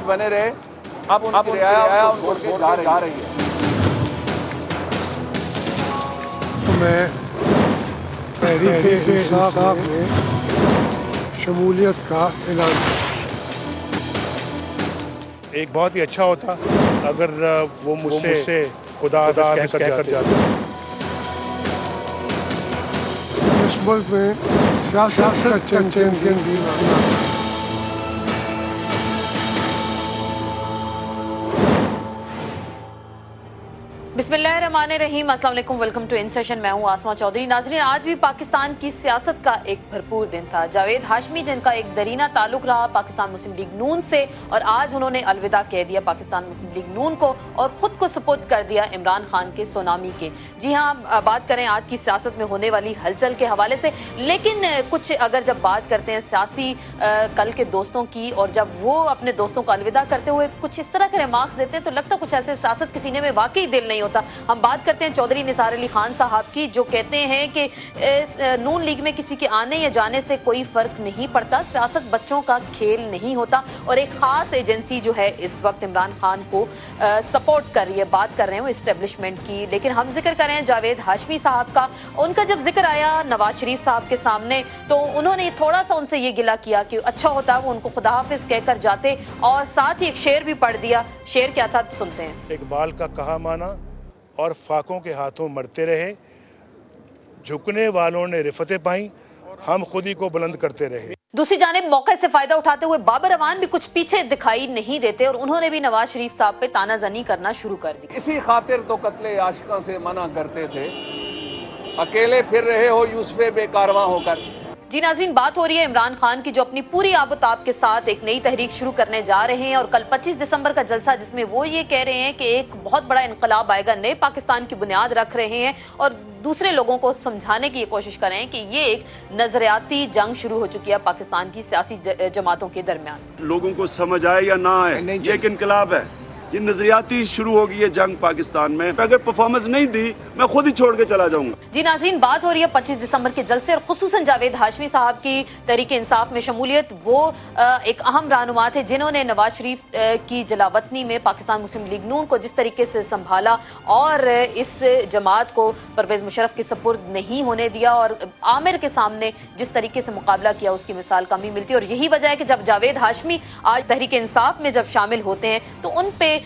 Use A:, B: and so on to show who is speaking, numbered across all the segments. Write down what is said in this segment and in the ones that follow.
A: साथ बने रहे अब अब उनकी रियाया उनको जा रही, है
B: मैं तहरीक इंसाफ में शमूलियत का ऐलान एक बहुत ही अच्छा होता अगर वो मुझसे खुदा अदा कर जाते, जाते। इस मुल्क में सियासत अच्छे अच्छे चैन भी
C: बिस्मिल्लाहमान रहीम अस्सलाम वेलकम टू इन सेशन मैं हूं आसमा चौधरी नाजरीन आज भी पाकिस्तान की सियासत का एक भरपूर दिन था जावेद हाशमी जिनका एक दरीना ताल्लुक रहा पाकिस्तान मुस्लिम लीग नून से और आज उन्होंने अलविदा कह दिया पाकिस्तान मुस्लिम लीग नून को और खुद को सपोर्ट कर दिया इमरान खान के सोनामी के जी हाँ बात करें आज की सियासत में होने वाली हलचल के हवाले से लेकिन कुछ अगर जब बात करते हैं सियासी कल के दोस्तों की और जब वो अपने दोस्तों को अलविदा करते हुए कुछ इस तरह के रिमार्क्स देते हैं तो लगता कुछ ऐसे सियासत के सीने में वाकई दिल नहीं होता हम बात करते हैं चौधरी निसार अली खान साहब की जो कहते हैं कि नून लीग में किसी के आने या जाने से कोई फर्क नहीं पड़ता सियासत बच्चों का खेल नहीं होता और एक खास एजेंसी जो है इस वक्त इमरान खान को आ, सपोर्ट कर रही है बात कर रहे हैं इस्टेब्लिशमेंट की लेकिन हम जिक्र कर रहे हैं जावेद हाशमी साहब का उनका जब जिक्र आया नवाज शरीफ साहब के सामने तो उन्होंने थोड़ा सा उनसे ये गिला किया कि अच्छा होता वो उनको खुदा हाफिज कहकर जाते और साथ ही एक शेर भी पढ़ दिया शेर क्या था सुनते हैं
B: इकबाल का कहा माना और फाकों के हाथों मरते रहे झुकने वालों ने रिफतें
A: पाई हम खुद ही को बुलंद करते रहे
C: दूसरी जानब मौके से फायदा उठाते हुए बाबर अवान भी कुछ पीछे दिखाई नहीं देते और उन्होंने भी नवाज शरीफ साहब पे तानाजनी करना शुरू कर दी इसी खातिर
A: तो कत्ले आशिका से मना करते थे अकेले फिर रहे हो यूसफे बेकारवा होकर
C: जी नाजीन बात हो रही है इमरान खान की जो अपनी पूरी आबोताब आपके साथ एक नई तहरीक शुरू करने जा रहे हैं और कल 25 दिसंबर का जलसा जिसमें वो ये कह रहे हैं कि एक बहुत बड़ा इनकलाब आएगा नए पाकिस्तान की बुनियाद रख रहे हैं और दूसरे लोगों को समझाने की कोशिश कर रहे हैं कि ये एक नजरियाती जंग शुरू हो चुकी है पाकिस्तान की सियासी जमातों के दरमियान
D: लोगों
A: को समझ आए या ना आए एक इनकलाब है ये नजरियाती शुरू हो गई है जंग पाकिस्तान में अगर परफॉर्मेंस नहीं दी मैं खुद ही छोड़ के चला जाऊंगा
C: जी नाजीन बात हो रही है पच्चीस दिसंबर के जलसे और खसूस जावेद हाशमी साहब की तरीके इंसाफ में शमूलियत वो एक अहम रहनुमा थे जिन्होंने नवाज शरीफ की जलावतनी में पाकिस्तान मुस्लिम लीग नून को जिस तरीके से संभाला और इस जमात को परवेज मुशरफ के सपुर्द नहीं होने दिया और आमिर के सामने जिस तरीके से मुकाबला किया उसकी मिसाल कमी मिलती है और यही वजह है कि जब जावेद हाशमी आज तहरीक इंसाफ में जब शामिल होते हैं तो उन पे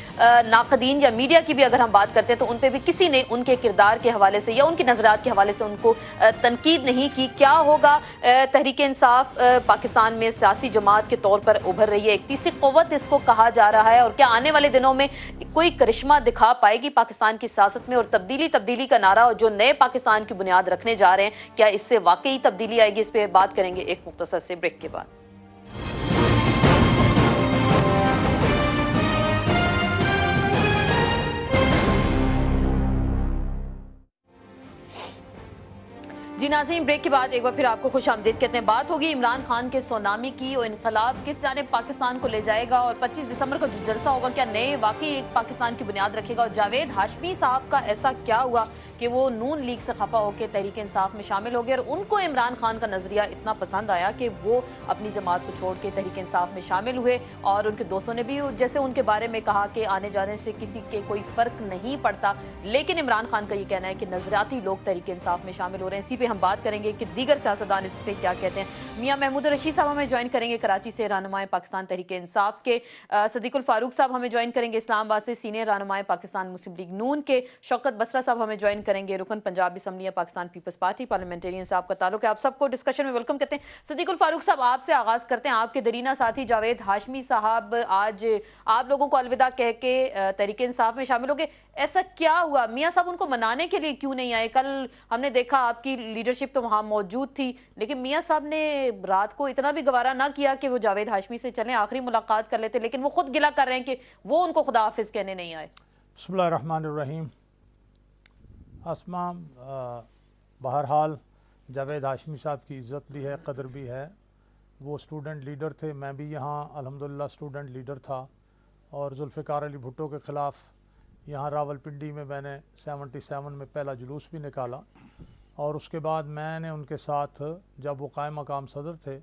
C: नाकदीन या मीडिया की भी अगर हम बात करते हैं तो उन पर भी किसी ने उनके किरदार के हवाले से या उनकी नजरात के हवाले से उनको तनकीद नहीं की क्या होगा तहरीक इंसाफ पाकिस्तान में सियासी जमात के तौर पर उभर रही है एक तीसरी कवत इसको कहा जा रहा है और क्या आने वाले दिनों में कोई करिश्मा दिखा पाएगी पाकिस्तान की सियासत में और तब्दीली तब्दीली का नारा और जो नए पाकिस्तान की बुनियाद रखने जा रहे हैं क्या इससे वाकई तब्दीली आएगी इस पर बात करेंगे एक मुख्तसर से ब्रेक के बाद जी नाजीम ब्रेक के बाद एक बार फिर आपको खुश आमदीद कहते हैं बात होगी इमरान खान के सोनामी की और इनकलाब किस जाने पाकिस्तान को ले जाएगा और 25 दिसंबर को जो जलसा होगा क्या नए वाकई एक पाकिस्तान की बुनियाद रखेगा और जावेद हाशमी साहब का ऐसा क्या हुआ कि वो नून लीग से खफा होकर तहरीक इंसाफ में शामिल हो गए और उनको इमरान खान का नजरिया इतना पसंद आया कि वो अपनी जमात को छोड़ के तहरीक इंसाफ में शामिल हुए और उनके दोस्तों ने भी जैसे उनके बारे में कहा कि आने जाने से किसी के कोई फर्क नहीं पड़ता लेकिन इमरान खान का ये कहना है कि नजरियाती लोग तहरीक इंसाफ में शामिल हो रहे हैं इसी पर हम बात करेंगे कि दीगर सियासतदान इस पर क्या कहते हैं मियाँ महमूद रशीद साहब हमें ज्वाइन करेंगे कराची से रहनुमाए पाकिस्तान तहरीक इंसाफ के सदीकुल फारूक साहब हमें ज्वाइन करेंगे इस्लामाबाद से सीनियर रहनुमाए पाकिस्तान मुस्लिम लीग नून के शौकत बसरा साहब हमें ज्वाइन करेंगे रुकन पंजाब असम्बली पाकिस्तान पीपल्स पार्टी पार्लियामेंटेरियन साहब का ताल्लुक है आप सबको डिस्कशन में वेलकम करते हैं सदीकुल फारूक साहब आपसे आगाज करते हैं आपके दरीना साथी जावेद हाशमी साहब आज आप लोगों को अलविदा कह के तरीके इंसाफ में शामिल हो गए ऐसा क्या हुआ मियाँ साहब उनको मनाने के लिए क्यों नहीं आए कल हमने देखा आपकी लीडरशिप तो वहां मौजूद थी लेकिन मियाँ साहब ने रात को इतना भी गवारा ना किया कि वो जावेद हाशमी से चले आखिरी मुलाकात कर लेते लेकिन वो खुद गिला कर रहे हैं कि वो उनको खुदा हाफिज कहने नहीं आए
B: बसमीम असमा बहरहाल जावेद हाशमी साहब की इज़्ज़त भी है कदर भी है वो स्टूडेंट लीडर थे मैं भी यहाँ अलहमदिल्ला स्टूडेंट लीडर था और जुल्फ़िकार अली भुट्टो के ख़िलाफ़ यहाँ रावलपिंडी में मैंने 77 में पहला जुलूस भी निकाला और उसके बाद मैंने उनके साथ जब वो कायम मकाम सदर थे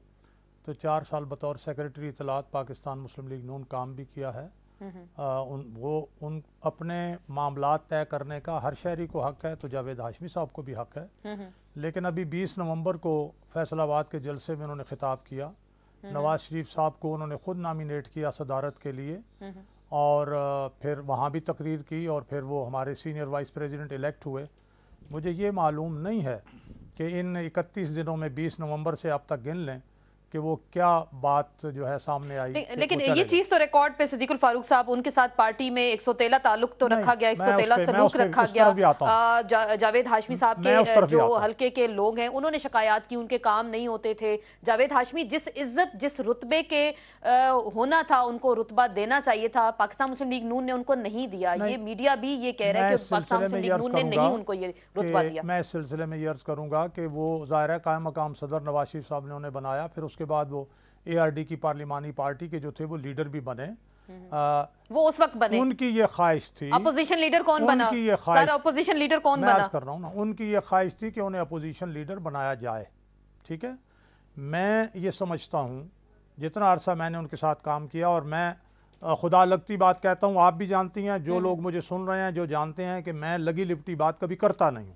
B: तो चार साल बतौर सेक्रेटरी इतलात पाकिस्तान मुस्लिम लीग नून काम भी किया है आ, उन वो उन अपने मामला तय करने का हर शहरी को हक है तो जावेद हाशमी साहब को भी हक है लेकिन अभी 20 नवंबर को फैसलाबाद के जलसे में उन्होंने खिताब किया नवाज शरीफ साहब को उन्होंने खुद नामिनेट किया सदारत के लिए और फिर वहाँ भी तकरीर की और फिर वो हमारे सीनियर वाइस प्रेसिडेंट इलेक्ट हुए मुझे ये मालूम नहीं है कि इन 31 दिनों में 20 नवंबर से आप तक गिन लें कि वो क्या बात जो है सामने आई ले, लेकिन ये
C: चीज तो रिकॉर्ड पे सदीकुल फारूक साहब उनके साथ पार्टी में 113 ताल्लुक तो रखा गया 113 सलूक रखा गया जा, जावेद हाशमी साहब के जो हल्के के लोग हैं उन्होंने शिकायत की उनके काम नहीं होते थे जावेद हाशमी जिस इज्जत जिस रुतबे के होना था उनको रुतबा देना चाहिए था पाकिस्तान मुस्लिम लीग नून ने उनको नहीं दिया ये मीडिया भी ये कह रहा है कि पाकिस्तान मुस्लिम लीग नून ने नहीं उनको ये रुतबा दिया
B: मैं इस सिलसिले में ये अर्ज करूंगा कि वो जाहिर कायम मकाम सदर नवाज शरीफ साहब ने उन्हें बनाया फिर उसके उसके बाद वो एआरडी की पार्लिमानी पार्टी के जो थे वो लीडर भी बने हम्म। आ,
C: वो उस वक्त बने उनकी
B: ये ख्वाहिश थी अपोजिशन
C: लीडर कौन बना उनकी ये ख्वाहिश अपोजिशन लीडर कौन बना कर
B: रहा हूँ ना उनकी ये ख्वाहिश थी कि उन्हें अपोजिशन लीडर बनाया जाए ठीक है मैं ये समझता हूँ जितना अरसा मैंने उनके साथ काम किया और मैं खुदा लगती बात कहता हूँ आप भी जानती हैं जो हम्म। लोग मुझे सुन रहे हैं जो जानते हैं कि मैं लगी लिपटी बात कभी करता नहीं हूँ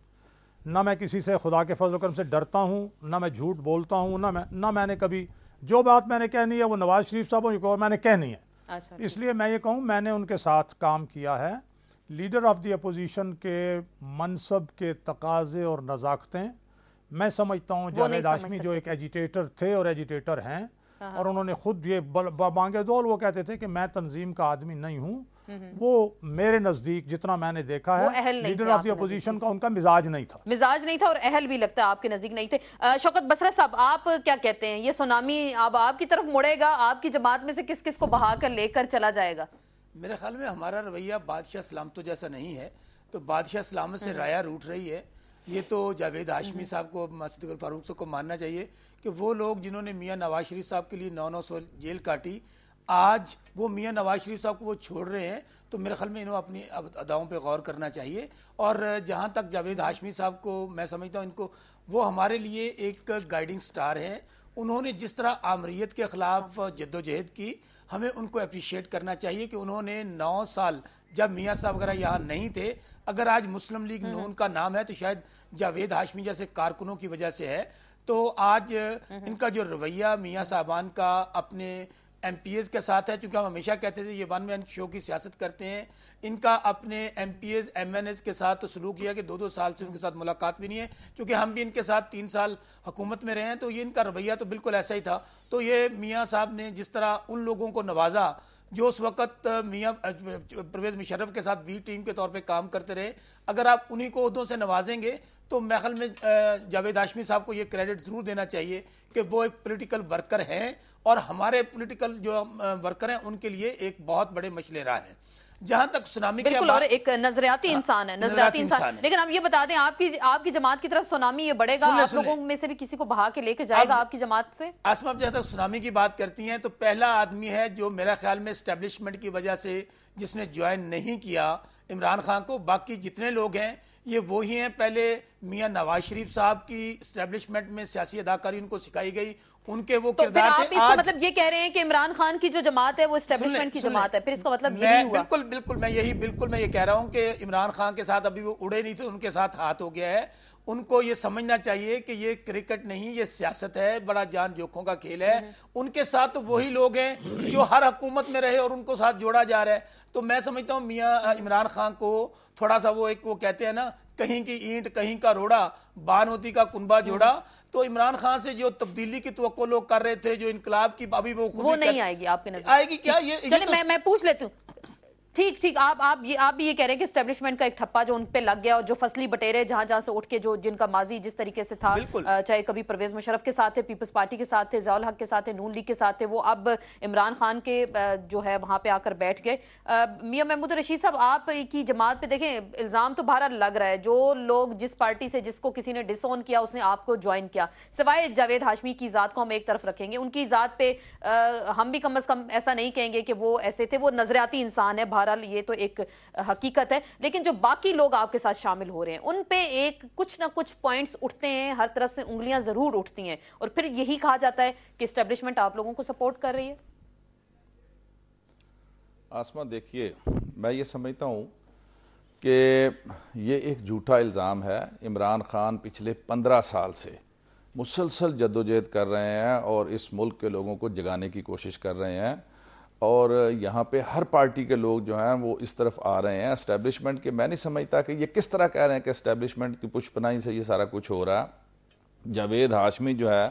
B: ना मैं किसी से खुदा के फजल करम से डरता हूँ ना मैं झूठ बोलता हूँ ना मैं ना मैंने कभी जो बात मैंने कहनी है वो नवाज शरीफ साहब हो मैंने कहनी है अच्छा, इसलिए मैं ये कहूँ मैंने उनके साथ काम किया है लीडर ऑफ द अपोजिशन के मनसब के तकाजे और नज़ाकतें मैं समझता हूँ जावेद आशमी जो एक एजिटेटर थे और एजिटेटर हैं हाँ, हाँ। और उन्होंने खुद ये बांगे दौल वो कहते थे कि मैं तंजीम का आदमी नहीं हूँ वो मेरे नजदीक जितना मैंने देखा है लीडर ऑफ द अपोजिशन का उनका मिजाज नहीं था
C: मिजाज नहीं था और अहल भी लगता है आपके नजदीक नहीं थे शौकत बसरा साहब आप क्या कहते हैं ये सुनामी अब आपकी तरफ मुड़ेगा आपकी जमात में से किस किस को बहा कर लेकर चला जाएगा
D: मेरे ख्याल में हमारा रवैया बादशाह सलाम तो जैसा नहीं है तो बादशाह सलाम से हम्म। राया रूट रही है ये तो जावेद हाशमी हम्म। साहब को मसदगर फारूक साहब को मानना चाहिए कि वो लोग जिन्होंने मियां नवाज शरीफ साहब के लिए नौ नौ सौ जेल काटी आज वो मियाँ नवाज शरीफ साहब को वो छोड़ रहे हैं तो मेरे ख्याल में इन्हों अपनी अदाओं पे गौर करना चाहिए और जहाँ तक जावेद हाशमी साहब को मैं समझता हूँ इनको वो हमारे लिए एक गाइडिंग स्टार हैं उन्होंने जिस तरह आमरीत के ख़िलाफ़ जद्दोजहद की हमें उनको अप्रिशिएट करना चाहिए कि उन्होंने नौ साल जब मियाँ साहब वगैरह यहाँ नहीं थे अगर आज मुस्लिम लीग हम्म। नून का नाम है तो शायद जावेद हाशमी जैसे कारकुनों की वजह से है तो आज हम्म। इनका जो रवैया मियाँ साहबान का अपने एम के साथ है चूंकि हम हमेशा कहते थे ये वन मैन शो की सियासत करते हैं इनका अपने M P As M N As के साथ तो शुरू किया कि दो दो साल से उनके साथ मुलाकात भी नहीं है चूंकि हम भी इनके साथ तीन साल हुकूमत में रहे हैं तो ये इनका रवैया तो बिल्कुल ऐसा ही था तो ये मियाँ साहब ने जिस तरह उन लोगों को नवाजा जो उस वक्त मियाँ परवेज मुशर्रफ के साथ बी टीम के तौर पर काम करते रहे अगर आप उन्हीं को उदों से नवाजेंगे तो महल में जावेद हाशमी साहब को ये क्रेडिट जरूर देना चाहिए कि वो एक पॉलिटिकल वर्कर हैं और हमारे पॉलिटिकल जो वर्कर हैं उनके लिए एक बहुत बड़े रहा है जहां तक सुनामी बिल्कुल और
C: एक नजरियाती इंसान है नजरियाती इंसान लेकिन आप ये बता दें आपकी आपकी जमात की तरफ सुनामी ये बढ़ेगा आप लोगों में से भी किसी को बहा के लेके जाएगा आपकी जमात से
D: आसमा जहां तक सुनामी की बात करती हैं तो पहला आदमी है जो मेरा ख्याल में स्टेब्लिशमेंट की वजह से जिसने ज्वाइन नहीं किया इमरान खान को बाकी जितने लोग हैं ये वो ही हैं पहले मियां नवाज शरीफ साहब की स्टैब्लिशमेंट में सियासी अदाकारी उनको सिखाई गई उनके वो तो किरदार थे आज
C: मतलब ये कह रहे हैं कि इमरान खान की जो जमात है वो स्टैब्लिशमेंट की जमात है फिर इसका मतलब नहीं हुआ।
D: बिल्कुल बिल्कुल मैं यही बिल्कुल मैं ये कह रहा हूँ कि इमरान खान के साथ अभी वो उड़े नहीं थे उनके साथ हाथ हो गया है उनको ये समझना चाहिए कि ये क्रिकेट नहीं ये सियासत है बड़ा जान जोखों का खेल है उनके साथ तो वही लोग हैं जो हर हुकूमत में रहे और उनको साथ जोड़ा जा रहा है तो मैं समझता हूँ मियाँ इमरान खान को थोड़ा सा वो एक वो कहते हैं ना कहीं की ईंट कहीं का रोड़ा बानवती का कुनबा जोड़ा तो इमरान खान से जो तब्दीली की तो लोग कर रहे थे जो इनकलाब की अभी वो, वो नहीं आएगी आपके नजर आएगी क्या ये, ये तो... मैं,
C: मैं पूछ लेती हूँ ठीक ठीक आप आप ये आप भी ये कह रहे हैं कि स्टेब्लिशमेंट का एक ठप्पा जो उन पे लग गया और जो फसली बटेरे जहां जहां से उठ के जो जिनका माजी जिस तरीके से था चाहे कभी परवेज मुशरफ के साथ थे पीपल्स पार्टी के साथ थे जयाल हक के साथ थे नून लीग के साथ थे वो अब इमरान खान के जो है वहां पे आकर बैठ गए मियाँ महमूद रशीद साहब आप की जमात पे देखें इल्जाम तो बहरहाल लग रहा है जो लोग जिस पार्टी से जिसको किसी ने डिसऑन किया उसने आपको ज्वाइन किया सिवाय जावेद हाशमी की ज़ात को हम एक तरफ रखेंगे उनकी ज़ात पे हम भी कम अज कम ऐसा नहीं कहेंगे कि वो ऐसे थे वो नजरियाती इंसान है भारत बहरहाल ये तो एक हकीकत है लेकिन जो बाकी लोग आपके साथ शामिल हो रहे हैं उन पे एक कुछ ना कुछ पॉइंट्स उठते हैं हर तरफ से उंगलियां जरूर उठती हैं और फिर यही कहा जाता है कि स्टेब्लिशमेंट आप लोगों को सपोर्ट कर रही है
A: आसमा देखिए मैं ये समझता हूं कि ये एक झूठा इल्ज़ाम है इमरान खान पिछले पंद्रह साल से मुसलसल जद्दोजहद कर रहे हैं और इस मुल्क के लोगों को जगाने की कोशिश कर रहे हैं और यहाँ पे हर पार्टी के लोग जो हैं वो इस तरफ आ रहे हैं एस्टेब्लिशमेंट के मैं नहीं समझता कि ये किस तरह कह रहे हैं कि एस्टेब्लिशमेंट की पुष्पनाई से ये सारा कुछ हो रहा है जावेद हाशमी जो है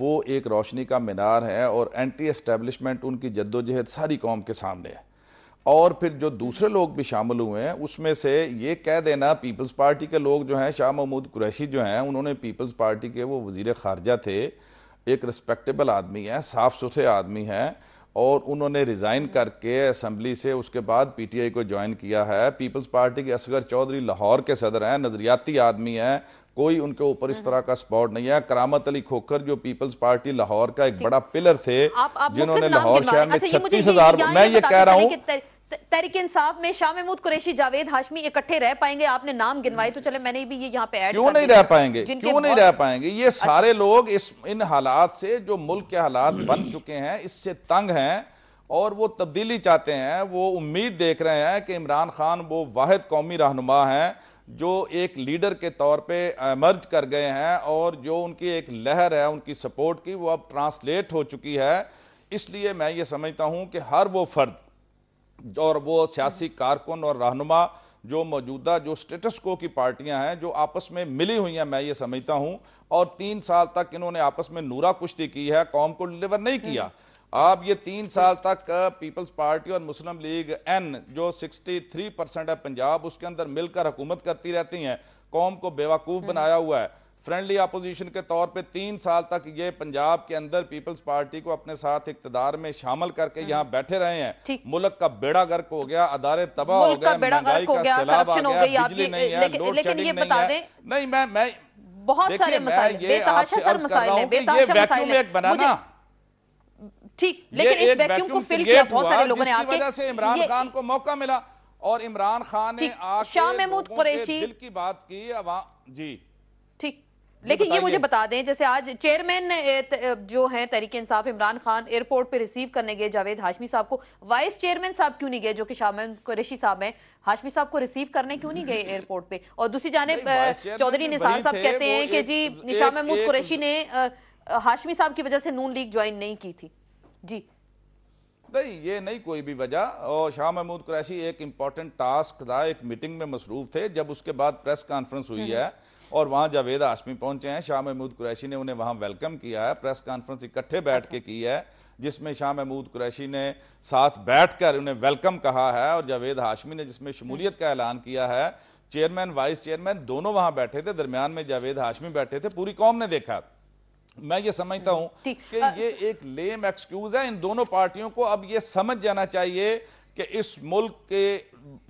A: वो एक रोशनी का मीनार है और एंटी एस्टेब्लिशमेंट उनकी जद्दोजहद सारी कौम के सामने है और फिर जो दूसरे लोग भी शामिल हुए हैं उसमें से ये कह देना पीपल्स पार्टी के लोग जो हैं शाह महमूद कुरैशी जो हैं उन्होंने पीपल्स पार्टी के वो वजीर खारजा थे एक रिस्पेक्टेबल आदमी है साफ सुथरे आदमी हैं और उन्होंने रिजाइन करके असेंबली से उसके बाद पीटीआई को ज्वाइन किया है पीपल्स पार्टी के असगर चौधरी लाहौर के सदर हैं नजरियाती आदमी हैं कोई उनके ऊपर इस हम्म। तरह का स्पॉट नहीं है करामत अली खोखर जो पीपल्स पार्टी लाहौर का एक बड़ा पिलर थे जिन्होंने लाहौर शहर में अच्छा, छत्तीस हजार मैं ये कह रहा हूं
C: तहरीक इंसाफ में शाह महमूद कुरेशी जावेद हाशमी इकट्ठे रह पाएंगे आपने नाम गिनवाए तो चले मैंने भी ये यहाँ पे ऐड क्यों नहीं रह पाएंगे क्यों नहीं रह
A: पाएंगे ये अच्छा। सारे लोग इस इन हालात से जो मुल्क के हालात बन चुके हैं इससे तंग हैं और वो तब्दीली चाहते हैं वो उम्मीद देख रहे हैं कि इमरान खान वो वाद कौमी रहनुमा हैं जो एक लीडर के तौर पे मर्ज कर गए हैं और जो उनकी एक लहर है उनकी सपोर्ट की वो अब ट्रांसलेट हो चुकी है इसलिए मैं ये समझता हूं कि हर वो फर्द और वो सियासी कारकुन और रहनुमा जो मौजूदा जो स्टेटस को की पार्टियां हैं जो आपस में मिली हुई हैं मैं ये समझता हूं और तीन साल तक इन्होंने आपस में नूरा कुश्ती की है कौम को डिलीवर नहीं किया आप ये तीन साल तक पीपल्स पार्टी और मुस्लिम लीग एन जो 63 परसेंट है पंजाब उसके अंदर मिलकर हुकूमत करती रहती हैं कौम को बेवकूफ़ हम्म। बनाया हुआ है फ्रेंडली अपोजिशन के तौर पे तीन साल तक ये पंजाब के अंदर पीपल्स पार्टी को अपने साथ इकतदार में शामिल करके हम्म। यहाँ बैठे रहे हैं मुल्क का बेड़ा गर्क हो गया अदारे तबाह हो गया महंगाई का सैलाब आ गया बिजली नहीं है लोड शेडिंग नहीं है नहीं मैं मैं बहुत सारे ये अच्छा, आपसे अच्छा अर्ज कर रहा हूँ कि ये वैक्यूम एक बनाना ठीक लेकिन इस वैक्यूम को फिल किया बहुत सारे लोगों ने आके वजह से इमरान खान को मौका मिला और इमरान खान ने शाह महमूद कुरैशी दिल की बात की जी ठीक लेकिन ये मुझे बता
C: दें जैसे आज चेयरमैन जो हैं तरीके इंसाफ इमरान खान एयरपोर्ट पे रिसीव करने गए जावेद हाशमी साहब को वाइस चेयरमैन साहब क्यों नहीं गए जो कि शामिल कुरेशी साहब हैं हाशमी साहब को रिसीव करने क्यों नहीं गए एयरपोर्ट पे और दूसरी जाने चौधरी निसार साहब कहते हैं कि जी निशा महमूद कुरेशी ने हाशमी साहब की वजह से नून लीग ज्वाइन नहीं की थी जी नहीं
A: ये नहीं कोई भी वजह और शाह महमूद कुरैशी एक इंपॉर्टेंट टास्क था एक मीटिंग में मसरूफ थे जब उसके बाद प्रेस कॉन्फ्रेंस हुई हम्म, है हम्म। और वहां जावेद आशमी पहुंचे हैं शाह महमूद कुरैशी ने उन्हें वहां वेलकम किया है प्रेस कॉन्फ्रेंस इकट्ठे बैठ के अच्छा। की है जिसमें शाह महमूद कुरैशी ने साथ बैठकर उन्हें वेलकम कहा है और जावेद हाशमी ने जिसमें शमूलियत का ऐलान किया है चेयरमैन वाइस चेयरमैन दोनों वहां बैठे थे दरमियान में जावेद हाशमी बैठे थे पूरी कौम ने देखा मैं ये समझता हूं कि ये एक लेम एक्सक्यूज है इन दोनों पार्टियों को अब ये समझ जाना चाहिए कि इस मुल्क के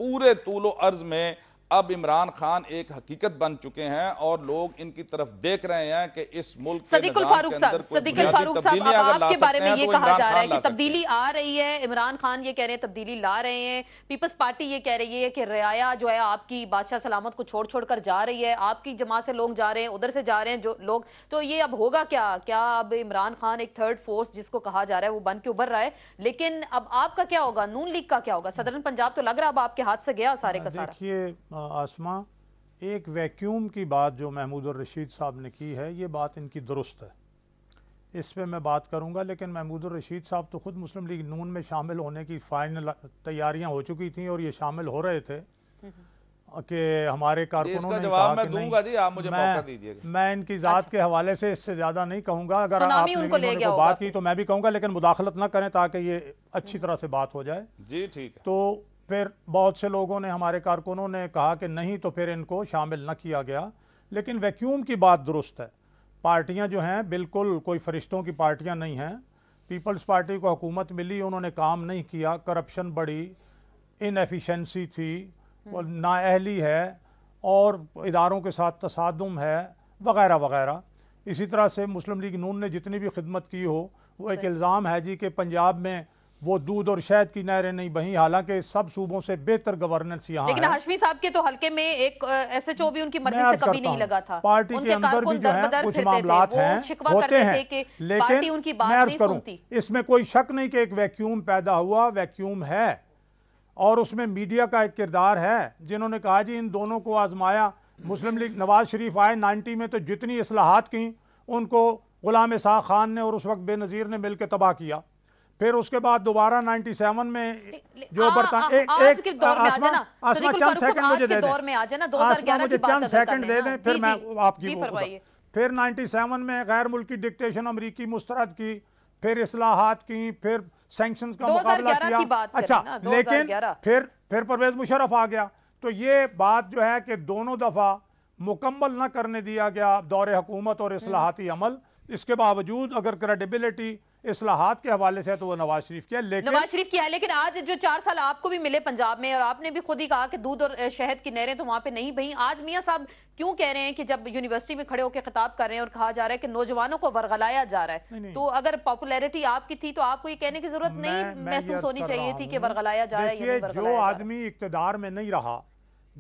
A: पूरे तूलो अर्ज में अब इमरान खान एक हकीकत बन चुके हैं और लोग इनकी तरफ देख रहे हैं कि इस मुल्क सदीकुल फारूक साहब सदीकुल फारूक साहब अब आपके बारे में ये तो कहा जा रहा है कि
C: तब्दीली आ रही है इमरान खान ये कह रहे हैं तब्दीली ला रहे हैं पीपल्स पार्टी ये कह रही है कि रियाया जो है आपकी बादशाह सलामत को छोड़ छोड़ कर जा रही है आपकी जमात से लोग जा रहे हैं उधर से जा रहे हैं जो लोग तो ये अब होगा क्या क्या अब इमरान खान एक थर्ड फोर्स जिसको कहा जा रहा है वो बन के उभर रहा है लेकिन अब आपका क्या होगा नून लीग का क्या होगा सदरन पंजाब तो लग रहा है अब आपके हाथ से गया सारे का
B: सारा आसमा एक वैक्यूम की बात जो महमूद और रशीद साहब ने की है ये बात इनकी दुरुस्त है इस पर मैं बात करूंगा लेकिन महमूद और रशीद साहब तो खुद मुस्लिम लीग नून में शामिल होने की फाइनल तैयारियां हो चुकी थी और ये शामिल हो रहे थे हम्म। कि हमारे कारकुनों ने कहा मैं दूंगा जी आप मुझे मैं, दीजिए मैं इनकी जात अच्छा। के हवाले से इससे ज्यादा नहीं कहूंगा अगर आपने उनको ले गया बात की तो मैं भी कहूंगा लेकिन मुदाखलत ना करें ताकि ये अच्छी हम्म। तरह से बात हो जाए जी ठीक तो फिर बहुत से लोगों ने हमारे कारकुनों ने कहा कि नहीं तो फिर इनको शामिल न किया गया लेकिन वैक्यूम की बात दुरुस्त है पार्टियां जो हैं बिल्कुल कोई फरिश्तों की पार्टियां नहीं हैं पीपल्स पार्टी को हुकूमत मिली उन्होंने काम नहीं किया करप्शन बढ़ी इनएफिशेंसी थी हम्म। नाअहली है और इदारों के साथ तसादम है वगैरह वगैरह इसी तरह से मुस्लिम लीग नून ने जितनी भी खिदमत की हो वो एक इल्ज़ाम है जी कि पंजाब में वो दूध और शहद की नहरें नहीं बही हालांकि सब सूबों से बेहतर गवर्नेंस यहाँ लेकिन
C: हाशमी साहब के तो हल्के में एक ओ भी उनकी मर्जी से कभी नहीं लगा था पार्टी के अंदर भी जो है कुछ मामला हैं होते हैं लेकिन उनकी बात करूँ
B: इसमें कोई शक नहीं कि एक वैक्यूम पैदा हुआ वैक्यूम है और उसमें मीडिया का एक किरदार है जिन्होंने कहा जी इन दोनों को आजमाया मुस्लिम लीग नवाज शरीफ आए नाइन्टी में तो जितनी असलाहत की उनको गुलाम शाह खान ने और उस वक्त बेनज़ीर ने मिलकर तबाह किया फिर उसके बाद दोबारा 97 में जो बर्तान एक एक चंद सेकंड मुझे दे दें मुझे चंद सेकंड दे दें फिर मैं आपकी फिर 97 में गैर मुल्की डिक्टेशन अमरीकी मुस्तरद की फिर असलाहत की फिर सेंक्शन का मुकाबला किया अच्छा लेकिन फिर फिर परवेज मुशरफ आ गया तो ये बात जो है कि दोनों दफ़ा मुकम्मल न करने दिया गया दौरे हुकूमत और असलाहती हम्म। अमल इसके बावजूद अगर क्रेडिबिलिटी इसलाहत के हवाले से तो वो नवाज शरीफ की है लेकिन नवाज शरीफ
C: की है लेकिन आज जो चार साल आपको भी मिले पंजाब में और आपने भी खुद ही कहा कि दूध और शहद की नहरें तो वहां पे नहीं बही आज मियाँ साहब क्यों कह रहे हैं कि जब यूनिवर्सिटी में खड़े होकर खिताब कर रहे हैं और कहा जा रहा है कि नौजवानों को वरगलाया जा रहा है नहीं, नहीं। तो अगर पॉपुलैरिटी आपकी थी तो आपको ये कहने की जरूरत नहीं महसूस होनी चाहिए थी कि वरगलाया जा रहा है जो आदमी
B: इकतदार में नहीं रहा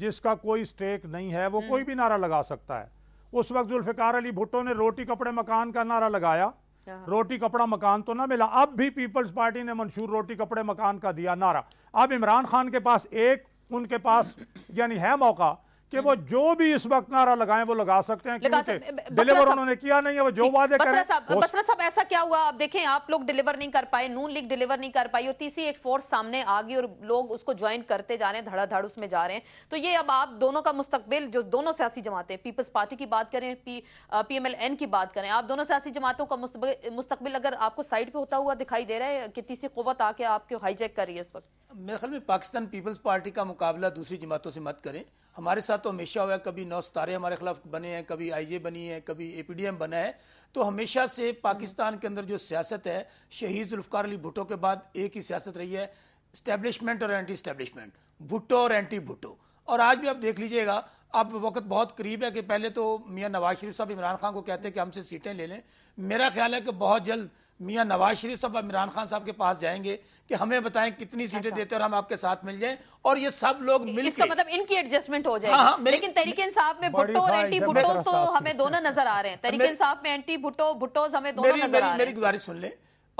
B: जिसका कोई स्टेक नहीं है वो हम्म। कोई भी नारा लगा सकता है उस वक्त जुल्फिकार अली भुट्टो ने रोटी कपड़े मकान का नारा लगाया हाँ। रोटी कपड़ा मकान तो ना मिला अब भी पीपल्स पार्टी ने मंशूर रोटी कपड़े मकान का दिया नारा अब इमरान खान के पास एक उनके पास यानी है मौका कि वो हम्म। जो भी इस वक्त नारा लगाएं वो लगा सकते हैं क्योंकि डिलीवर उन्होंने किया नहीं है वो जो वादे हैं बसरा
C: साहब ऐसा क्या हुआ आप देखें आप लोग डिलीवर नहीं कर पाए नून लीग डिलीवर नहीं कर पाई और तीसरी एक फोर्स सामने आ गई और लोग उसको ज्वाइन करते जा रहे हैं धड़ाधड़ उसमें जा रहे हैं तो ये अब आप दोनों का मुस्तबिल जो दोनों सियासी जमातें पीपल्स पार्टी की बात करें पी एम एल एन की बात करें आप दोनों सियासी जमातों का मुस्तबिल अगर आपको साइड पर होता हुआ दिखाई दे रहा है कि तीसरी कुत आके आपको हाईजैक कर रही है इस वक्त
D: मेरे ख्याल में पाकिस्तान पीपल्स पार्टी का मुकाबला दूसरी जमातों से मत करें हमारे साथ तो हमेशा हुआ है कभी नौ सितारे हमारे खिलाफ बने हैं कभी आईजे बनी है कभी एपीडीएम बना है तो हमेशा से पाकिस्तान के अंदर जो सियासत है शहीद जुल्फकार अली भुटो के बाद एक ही सियासत रही है स्टैब्लिशमेंट और एंटी स्टैब्लिशमेंट भुट्टो और एंटी भुट्टो और आज भी आप देख लीजिएगा अब वक्त बहुत करीब है कि पहले तो मियाँ नवाज शरीफ साहब इमरान खान को कहते हैं कि हमसे सीटें ले लें मेरा ख्याल है कि बहुत जल्द मियाँ नवाज शरीफ साहब इमरान खान साहब के पास जाएंगे कि हमें बताएं कितनी सीटें अच्छा। देते और हम आपके साथ मिल जाएं और ये सब लोग मिलकर तो मतलब
C: इनकी एडजस्टमेंट हो जाए हाँ, हाँ लेकिन तरीके इंसाफ में भुट्टो और एंटी भुट्टो तो हमें दोनों नजर आ रहे हैं तरीके इंसाफ में एंटी भुट्टो भुट्टो हमें दोनों मेरी गुजारिश
D: सुन लें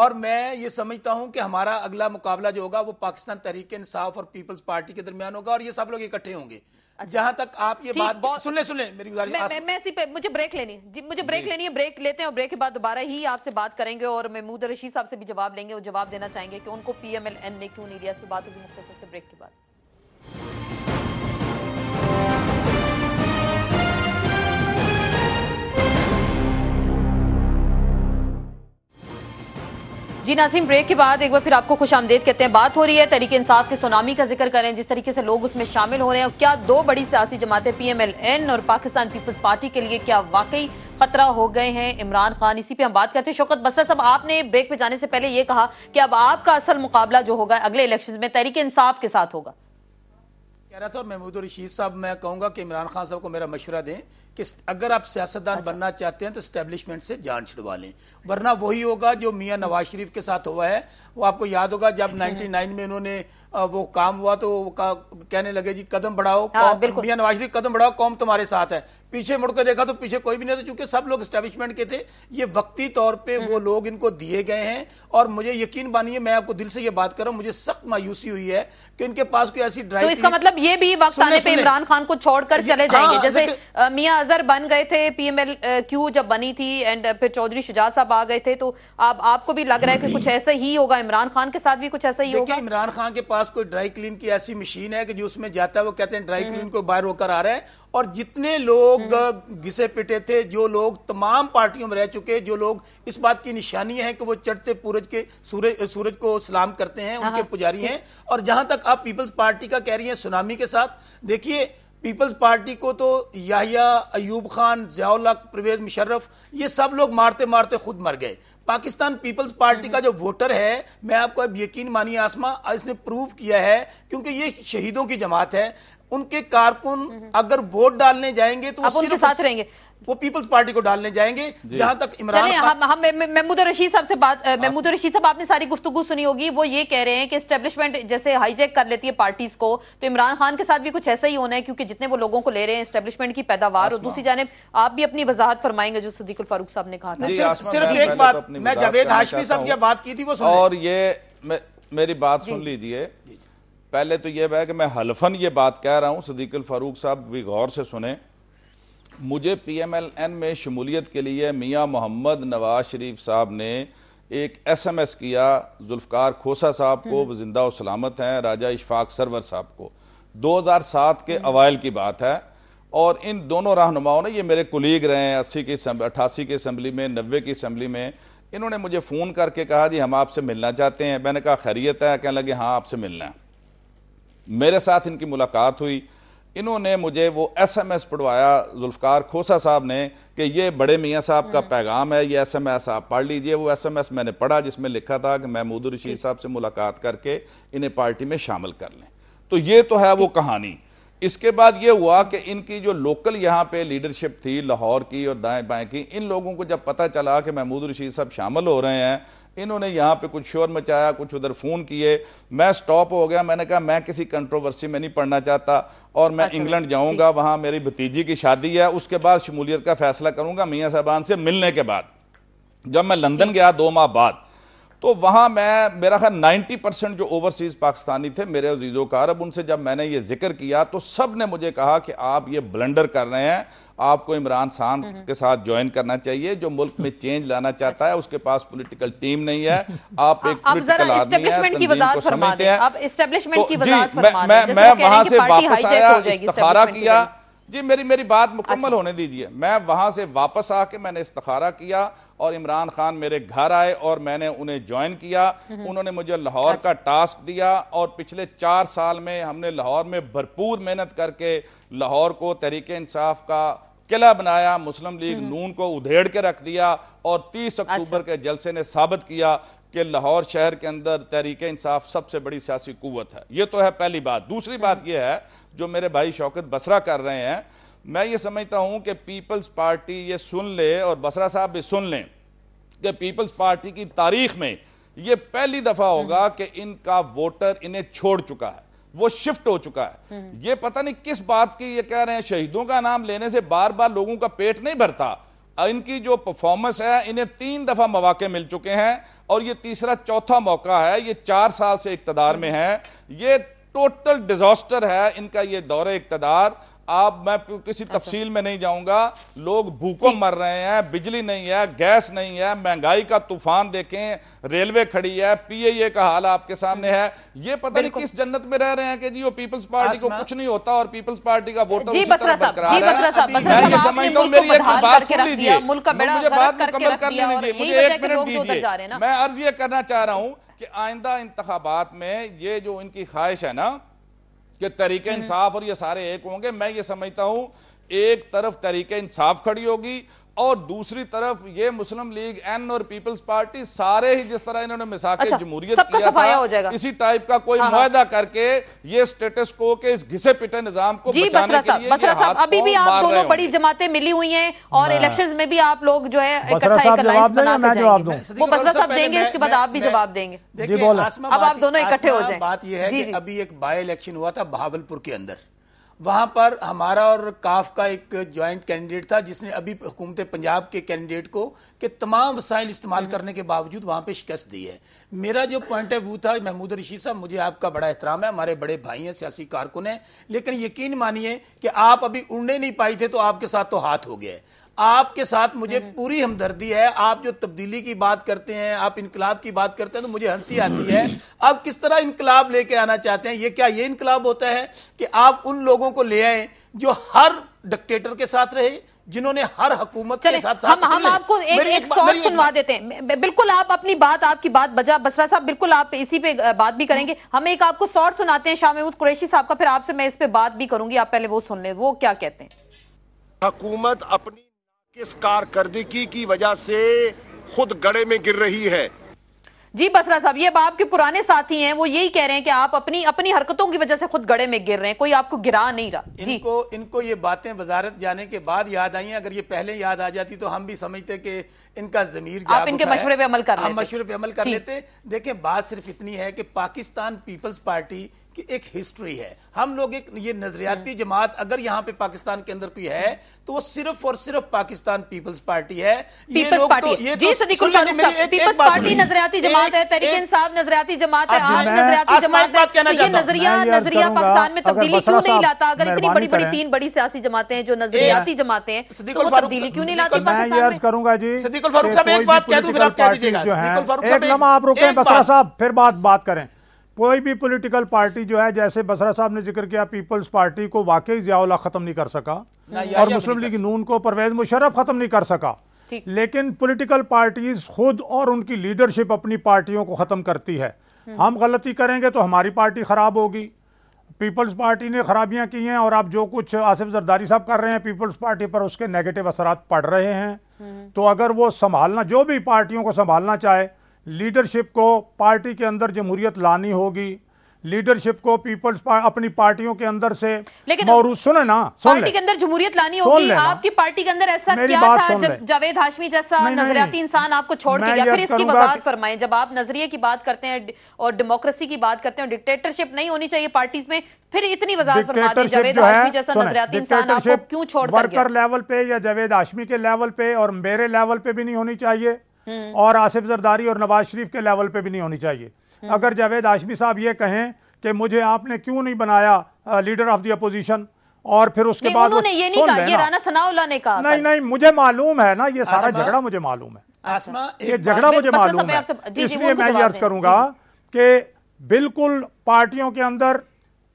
D: और मैं ये समझता हूं कि हमारा अगला मुकाबला जो होगा वो पाकिस्तान तरीके इंसाफ और पीपल्स पार्टी के दरमियान होगा और ये सब लोग इकट्ठे होंगे अच्छा। जहां तक आप ये बात सुन ले सुन ले मेरी मैं, मैं,
C: मैं इसी पे मुझे ब्रेक लेनी जी मुझे ब्रेक लेनी है ब्रेक लेते हैं और ब्रेक के बाद दोबारा ही आपसे बात करेंगे और महमूद रशीद साहब से भी जवाब लेंगे और जवाब देना चाहेंगे कि उनको पीएमएलएन ने क्यों नहीं दिया इस पर बात होगी मुख्तर से ब्रेक के बाद जी नासिम ब्रेक के बाद एक बार फिर आपको खुश आमदेद कहते हैं बात हो रही है तरीके इंसाफ के सुनामी का जिक्र करें जिस तरीके से लोग उसमें शामिल हो रहे हैं और क्या दो बड़ी सियासी जमातें पीएमएलएन और पाकिस्तान पीपल्स पार्टी के लिए क्या वाकई खतरा हो गए हैं इमरान खान इसी पे हम बात करते हैं शौकत बसर साहब आपने ब्रेक पे जाने से पहले ये कहा कि अब आपका असल मुकाबला जो होगा अगले इलेक्शन में तरीके इंसाफ के साथ होगा
D: कह रहा था और महमूद रशीद साहब मैं कहूँगा कि इमरान खान साहब को मेरा मशवरा दें कि अगर आप सियासतदान अच्छा। बनना चाहते हैं तो इस्टेब्लिशमेंट से जान छुड़वा लें वरना वही होगा जो मियाँ नवाज शरीफ के साथ हुआ है वो आपको याद होगा जब 99 हम्म। में उन्होंने वो काम हुआ तो का, कहने लगे जी कदम बढ़ाओ हाँ, मियाँ नवाज शरीफ कदम बढ़ाओ कौम तुम्हारे साथ है पीछे मुड़कर देखा तो पीछे कोई भी नहीं था चूंकि सब लोग इस्टेब्लिशमेंट के थे ये वक्ती तौर पर वो हम्म। लोग इनको दिए गए हैं और मुझे यकीन मानिए मैं आपको दिल से ये बात कर रहा हूँ मुझे सख्त मायूसी हुई है कि इनके पास कोई ऐसी ड्राइव तो मतलब
C: ये भी वक्त आने पे इमरान खान को छोड़कर चले जाएंगे हाँ, जैसे मियाँ अजहर बन गए थे पीएमएल क्यू जब बनी थी एंड फिर चौधरी शुजात साहब आ गए थे तो आप आपको भी लग रहा है कि कुछ ऐसा ही होगा इमरान खान के साथ भी कुछ ऐसा ही होगा
D: इमरान खान के पास कोई ड्राई क्लीन की ऐसी मशीन है कि जो उसमें जाता है वो कहते हैं ड्राई हम्म। क्लीन को बाहर होकर आ रहा है और जितने लोग हम्म। घिसे पिटे थे जो लोग तमाम पार्टियों में रह चुके जो लोग इस बात की निशानी है कि वो चढ़ते पूरज के सूरज सूरज को सलाम करते हैं हाँ, उनके हाँ। पुजारी हैं और जहां तक आप पीपल्स पार्टी का कह रही है सुनामी गुलामी के साथ देखिए पीपल्स पार्टी को तो याहिया अयूब खान जयाउलक परवेज मुशर्रफ ये सब लोग मारते मारते खुद मर गए पाकिस्तान पीपल्स पार्टी का जो वोटर है मैं आपको अब यकीन मानिए आसमा इसने प्रूव किया है क्योंकि ये शहीदों की जमात है उनके कारकुन अगर वोट डालने जाएंगे तो उनके साथ रहेंगे वो पीपल्स पार्टी को डालने जाएंगे जहां तक इमरान हम
C: हम महमूद रशीद साहब से बात महमूद रशीद साहब आपने सारी गुफ्तगु सुनी होगी वो ये कह रहे हैं कि स्टेब्लिशमेंट जैसे हाईजेक कर लेती है पार्टीज को तो इमरान खान के साथ भी कुछ ऐसा ही होना है क्योंकि जितने वो लोगों को ले रहे हैं स्टेब्लिशमेंट की पैदावार और दूसरी जानब आप भी अपनी वजाहत फरमाएंगे जो सदीकुल फारूक साहब ने कहा
D: सिर्फ एक बात तो मैं जावेद हाशमी साहब की बात की थी वो और
A: ये मेरी बात सुन लीजिए पहले तो यह है कि मैं हल्फन ये बात कह रहा हूं सदीकुल फारूक साहब भी गौर से सुने मुझे पी एम एल एन में शमूलियत के लिए मियाँ मोहम्मद नवाज शरीफ साहब ने एक एस एम एस किया जुल्फकार खोसा साहब को हम्म। वो जिंदा और सलामत हैं राजा इशफाक सरवर साहब को दो हजार सात के हम्म। अवायल की बात है और इन दोनों रहनुमाओं ने ये मेरे कुलीग रहे हैं अस्सी की अट्ठासी की असम्बली में नब्बे की असम्बली में इन्होंने मुझे फ़ोन करके कहा जी हम आपसे मिलना चाहते हैं मैंने कहा खैरियत है कहने लगे हाँ आपसे मिलना है मेरे साथ इनकी मुलाकात हुई इन्होंने मुझे वो एसएमएस पढ़वाया जुल्फकार खोसा साहब ने कि ये बड़े मियाँ साहब का हम्म। पैगाम है ये एसएमएस आप पढ़ लीजिए वो एसएमएस मैंने पढ़ा जिसमें लिखा था कि महमूद रशीद साहब से मुलाकात करके इन्हें पार्टी में शामिल कर लें तो ये तो है वो कहानी इसके बाद यह हुआ कि इनकी जो लोकल यहां पे लीडरशिप थी लाहौर की और दाएं बाएं की इन लोगों को जब पता चला कि महमूद रशीद साहब शामिल हो रहे हैं इन्होंने यहाँ पे कुछ शोर मचाया कुछ उधर फोन किए मैं स्टॉप हो गया मैंने कहा मैं किसी कंट्रोवर्सी में नहीं पढ़ना चाहता और मैं इंग्लैंड अच्छा, जाऊंगा वहां मेरी भतीजी की शादी है उसके बाद शमूलियत का फैसला करूंगा मियाँ साहबान से मिलने के बाद जब मैं लंदन गया दो माह बाद तो वहां मैं मेरा ख्याल नाइन्टी परसेंट जो ओवरसीज पाकिस्तानी थे मेरे अजीजों का अरब उनसे जब मैंने ये जिक्र किया तो सब ने मुझे कहा कि आप ये ब्लेंडर कर रहे हैं आपको इमरान खान हम्म। के साथ ज्वाइन करना चाहिए जो मुल्क में चेंज लाना चाहता है उसके पास पॉलिटिकल टीम नहीं है आप एक पोलिटिकल आदमी को समझते हैं
C: तो मैं वहां से वापस आया इस्तारा किया
A: जी मेरी मेरी बात मुकम्मल अच्छा। होने दीजिए मैं वहां से वापस आके मैंने इस्तारा किया और इमरान खान मेरे घर आए और मैंने उन्हें ज्वाइन किया हम्म। उन्होंने मुझे लाहौर का टास्क अच्छा। दिया और पिछले चार साल में हमने लाहौर में भरपूर मेहनत करके लाहौर को तहरीक इंसाफ का किला बनाया मुस्लिम लीग हम्म। नून को उधेड़ के रख दिया और 30 अच्छा। अक्टूबर के जलसे ने साबित किया कि लाहौर शहर के अंदर तहरीक इंसाफ सबसे बड़ी सियासी कुवत है ये तो है पहली बात दूसरी हम्म। बात यह है जो मेरे भाई शौकत बसरा कर रहे हैं मैं ये समझता हूं कि पीपल्स पार्टी ये सुन ले और बसरा साहब भी सुन लें कि पीपल्स पार्टी की तारीख में ये पहली दफा होगा हम्म। कि इनका वोटर इन्हें छोड़ चुका है वो शिफ्ट हो चुका है हम्म। ये पता नहीं किस बात की ये कह रहे हैं शहीदों का नाम लेने से बार बार लोगों का पेट नहीं भरता इनकी जो परफॉर्मेंस है इन्हें तीन दफा मौाक़े मिल चुके हैं और ये तीसरा चौथा मौका है ये चार साल से इकतदार में हम्म। है ये टोटल डिजास्टर है इनका ये दौरे इकतदार आप मैं किसी अच्छा। तफसील में नहीं जाऊंगा लोग भूखों मर रहे हैं बिजली नहीं है गैस नहीं है महंगाई का तूफान देखें रेलवे खड़ी है ए का हाल आपके सामने हम्म। है ये पता नहीं किस जन्नत में रह रहे हैं कि जी वो पीपल्स पार्टी को कुछ नहीं होता और पीपल्स पार्टी का वोटर बरकरार मुझे बात मुकम्मल कर लेने मुझे एक मिनट दीजिए मैं अर्ज ये करना चाह रहा हूँ कि आइंदा इंतबात में ये जो इनकी ख्वाहिश है ना कि तरीके हम्म। इंसाफ और ये सारे एक होंगे मैं ये समझता हूं एक तरफ तरीके इंसाफ खड़ी होगी और दूसरी तरफ ये मुस्लिम लीग एन और पीपल्स पार्टी सारे ही जिस तरह इन्होंने मिसाक अच्छा, जमहूरियत किया था हो जाएगा। इसी टाइप का कोई हाँ, हाँ। मुआदा करके ये स्टेटस को के इस घिसे पिटे निजाम को जी के लिए बसरा साहब
C: अभी भी आप दोनों बड़ी जमातें मिली हुई हैं और इलेक्शन में भी आप लोग जो है वो बसरा साहब देंगे इसके बाद आप भी जवाब देंगे अब आप दोनों इकट्ठे हो जाए बात यह है
D: अभी एक बाय इलेक्शन हुआ था भावलपुर के अंदर वहाँ पर हमारा और काफ का एक जॉइंट कैंडिडेट था जिसने अभी हुकूमत पंजाब के कैंडिडेट को के तमाम वसाइल इस्तेमाल हम्म। करने के बावजूद वहाँ पे शिकस्त दी है मेरा जो पॉइंट है वो था महमूद रशीद साहब मुझे आपका बड़ा एहतराम है हमारे बड़े भाई हैं सियासी कारकुन हैं लेकिन यकीन मानिए कि आप अभी उड़ने नहीं पाए थे तो आपके साथ तो हाथ हो गया है आपके साथ मुझे हम्म। पूरी हमदर्दी है आप जो तब्दीली की बात करते हैं आप इनकलाब की बात करते हैं तो मुझे हंसी आती है आप किस तरह इनकलाब लेके आना चाहते हैं ये क्या ये इनकलाब होता है कि आप उन लोगों को ले आए जो हर डिक्टेटर के साथ रहे जिन्होंने हर हकूमत के साथ साथ हम, हम आपको एक, एक, एक शॉर्ट सुनवा
C: देते हैं बिल्कुल आप अपनी बात आपकी बात बजा बसरा साहब बिल्कुल आप इसी पे बात भी करेंगे हम्म। हम एक आपको शॉर्ट सुनाते हैं शाह महमूद कुरैशी साहब का फिर आपसे मैं इस पे बात भी करूंगी आप पहले वो सुन ले वो क्या कहते हैं
A: हकूमत अपनी इस कारकर्दगी की वजह से खुद गड़े में गिर रही है
C: जी बसरा साहब ये बाप के पुराने साथी हैं वो यही कह रहे हैं कि आप अपनी अपनी हरकतों की वजह से खुद गड़े में गिर रहे हैं कोई आपको गिरा नहीं रहा इनको
D: इनको ये बातें वजारत जाने के बाद याद आई अगर ये पहले याद आ जाती तो हम भी समझते कि इनका जमीर आप इनके मशवरे पे अमल कर हम मशवरे पे अमल कर लेते देखें बात सिर्फ इतनी है कि पाकिस्तान पीपल्स पार्टी कि एक हिस्ट्री है हम लोग एक ये नजरियाती हम्म। जमात अगर यहाँ पे पाकिस्तान के अंदर कोई है तो वो सिर्फ और सिर्फ पाकिस्तान पीपल्स पार्टी है ये लोग तो ये जी तो पीपल्स पार्टी नजरियाती जमात है तरीके
C: इंसाफ नजरियाती जमात है आज नजरियाती जमात है तो नजरिया पाकिस्तान में तो तब्दीली क्यों नहीं लाता अगर इतनी बड़ी बड़ी तीन बड़ी सियासी हैं जो नजरियाती हैं तब्दीली क्यों नहीं लाती
B: करूंगा जी एक बात आप बात करें कोई भी पॉलिटिकल पार्टी जो है जैसे बसरा साहब ने जिक्र किया पीपल्स पार्टी को वाकई जियाउला खत्म नहीं कर सका और मुस्लिम लीग नून को परवेज मुशर्रफ खत्म नहीं कर सका लेकिन पॉलिटिकल पार्टीज खुद और उनकी लीडरशिप अपनी पार्टियों को खत्म करती है हम्म। हम गलती करेंगे तो हमारी पार्टी खराब होगी पीपल्स पार्टी ने खराबियां की हैं और आप जो कुछ आसिफ जरदारी साहब कर रहे हैं पीपल्स पार्टी पर उसके नेगेटिव असरात पड़ रहे हैं हम्म। तो अगर वो संभालना जो भी पार्टियों को संभालना चाहे लीडरशिप को पार्टी के अंदर जमहूरियत लानी होगी लीडरशिप को पीपल्स पार, अपनी पार्टियों के अंदर से और सुने ना सुन पार्टी के
C: अंदर जमहूरियत लानी होगी आपकी पार्टी के अंदर ऐसा क्या था जब जावेद हाशमी जैसा नजरियाती इंसान आपको छोड़ के गया फिर इसकी वजाहत फरमाएं जब आप नजरिए की बात करते हैं और डेमोक्रेसी की बात करते हैं डिक्टेटरशिप नहीं होनी चाहिए पार्टीज में फिर इतनी वजाहत जावेद हाशमी जैसा नजरियाती इंसान आपको क्यों छोड़ वर्कर
B: लेवल पे या जावेद हाशमी के लेवल पे और मेरे लेवल पे भी नहीं होनी चाहिए हम्म। और आसिफ जरदारी और नवाज शरीफ के लेवल पे भी नहीं होनी चाहिए हम्म। अगर जावेद आशमी साहब ये कहें कि मुझे आपने क्यों नहीं बनाया लीडर ऑफ द अपोजिशन और फिर उसके बाद उन्होंने ये नहीं कहा ये राणा
C: सनाउल्ला ने कहा नहीं
B: नहीं मुझे मालूम है ना ये सारा झगड़ा मुझे मालूम है ये झगड़ा मुझे मतलब मालूम है इसलिए मैं ये अर्ज करूंगा कि बिल्कुल पार्टियों के अंदर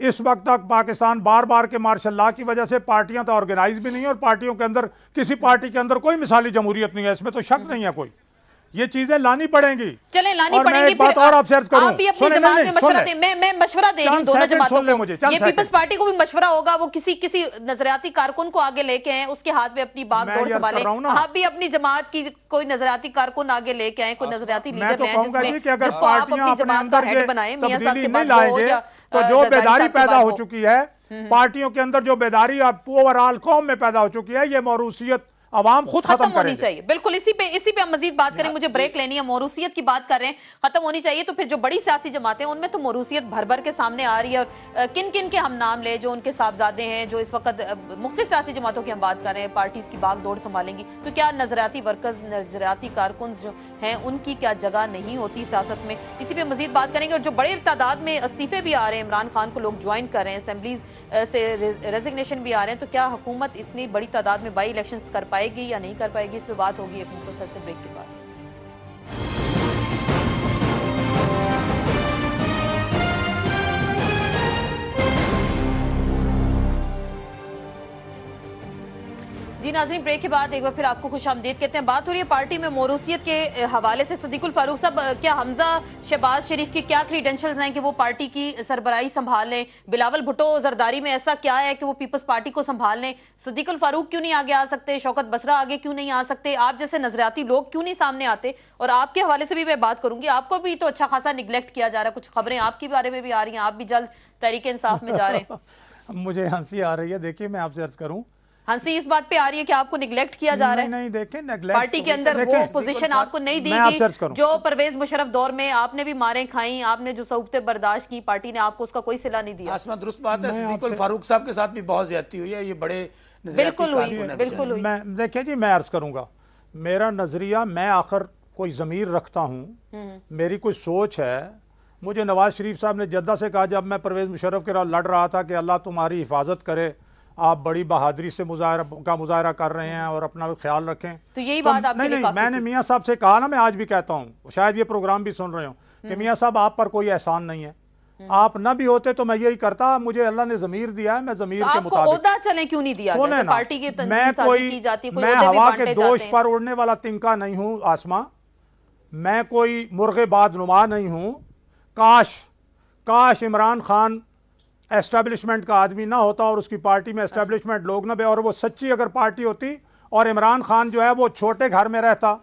B: इस वक्त तक पाकिस्तान बार बार के मार्शल लॉ की वजह से पार्टियां तो ऑर्गेनाइज भी नहीं है और पार्टियों के अंदर किसी पार्टी के अंदर कोई मिसाली जमहूरियत नहीं है इसमें तो शक हम्म। नहीं है कोई ये चीजें लानी पड़ेंगी चले लानी पड़ेंगी एक बात और आप करूं आप भी अपनी जमात में मशवरा दे मैं
C: मैं मशवरा दे रही दोनों जमातों को मुझे ये पीपल्स पार्टी को भी मशवरा होगा वो किसी किसी नजरियाती कारकुन को आगे लेके आए उसके हाथ में अपनी बात दौड़ संभाले आप भी अपनी जमात की कोई नजरियाती कारकुन आगे लेके आए कोई नजरियाती लीडर तो बनाए नहीं तो जो बेदारी पैदा हो
B: चुकी है हम्म। पार्टियों के अंदर जो बेदारी ओवरऑल कौम में पैदा हो चुकी है ये मौरूसियत आवाम खुद खत्म होनी चाहिए
C: बिल्कुल इसी पे इसी पे हम मजीद बात करें मुझे ब्रेक लेनी है मोरूसियत की बात कर रहे हैं खत्म होनी चाहिए तो फिर जो बड़ी सियासी जमातें उनमें तो मोरूसियत भर भर के सामने आ रही है और किन किन के हम नाम ले जो उनके साहबजादे हैं जो इस वक्त मुख्त सियासी जमातों की हम बात कर रहे हैं पार्टीज की बाग दौड़ संभालेंगी तो क्या नजरियाती वर्कर्स नजरियाती कारकुन जो हैं उनकी क्या जगह नहीं होती सियासत में इसी पे मजीद बात करेंगे और जो बड़े तादाद में इस्तीफे भी आ रहे हैं इमरान खान को लोग ज्वाइन कर रहे हैं असेंबलीज से रेजिग्नेशन भी आ रहे हैं तो क्या हुकूमत इतनी बड़ी तादाद में बाई इलेक्शन कर पाए पाएगी या नहीं कर पाएगी इस पर बात होगी एक मुख्य से ब्रेक के बाद जी नाजरीन ब्रेक के बाद एक बार फिर आपको खुश आमदीद कहते हैं बात हो रही है पार्टी में मोरूसीत के हवाले से सदीकुल फारूक साहब क्या हमजा शहबाज शरीफ की क्या क्रीडेंशियल हैं कि वो पार्टी की सरबराही संभाल लें बिलावल भुटो जरदारी में ऐसा क्या है कि वो पीपल्स पार्टी को संभाल लें सदीकुल फारूक क्यों नहीं आगे आ सकते शौकत बसरा आगे क्यों नहीं आ सकते आप जैसे नजरियाती लोग क्यों नहीं सामने आते और आपके हवाले से भी मैं बात करूंगी आपको भी तो अच्छा खासा निग्लेक्ट किया जा रहा है कुछ खबरें आपके बारे में भी आ रही हैं आप भी जल्द तहरीक इंसाफ में जा रहे हैं
B: मुझे हंसी आ रही है देखिए मैं आपसे अर्ज करूं
C: हंसी हाँ इस बात पे आ रही है कि आपको निगलेक्ट किया जा रहा है नहीं देखें नेगलेक्ट पार्टी के तो अंदर वो पोजीशन आपको नहीं दी गई जो परवेज मुशरफ दौर में आपने भी मारे खाई आपने जो सऊबते बर्दाश्त की पार्टी ने आपको उसका कोई सिला नहीं दिया दुरुस्त बात है सिद्दीकुल
D: फारूक साहब के साथ भी बहुत ज्यादा हुई है ये
C: बड़े बिल्कुल हुई बिल्कुल हुई
B: देखिए जी मैं अर्ज करूंगा मेरा नजरिया मैं आखिर कोई जमीर रखता हूँ हम्म। मेरी कोई सोच है मुझे नवाज शरीफ साहब ने जद्दा से कहा जब मैं परवेज मुशरफ के लड़ रहा था कि अल्लाह तुम्हारी हिफाजत करे आप बड़ी बहादुरी से मुजाहरा का मुजाहरा कर रहे हैं और अपना ख्याल रखें तो यही बात तो, नहीं नहीं मैंने मियाँ साहब से कहा ना मैं आज भी कहता हूँ शायद ये प्रोग्राम भी सुन रहे हो कि हम्म। मियाँ साहब आप पर कोई एहसान नहीं है हम्म। आप ना भी होते तो मैं यही करता मुझे अल्लाह ने जमीर दिया है मैं जमीर तो के मुताबिक
C: चले क्यों नहीं दिया ना पार्टी के मैं कोई, की जाती, कोई मैं हवा के दोष पर
B: उड़ने वाला तिनका नहीं हूं आसमा मैं कोई मुर्गे बाद नुमा नहीं हूं काश काश इमरान खान एस्टैब्लिशमेंट का आदमी ना होता और उसकी पार्टी में एस्टैब्लिशमेंट लोग ना बे और वो सच्ची अगर पार्टी होती और इमरान खान जो है वो छोटे घर में रहता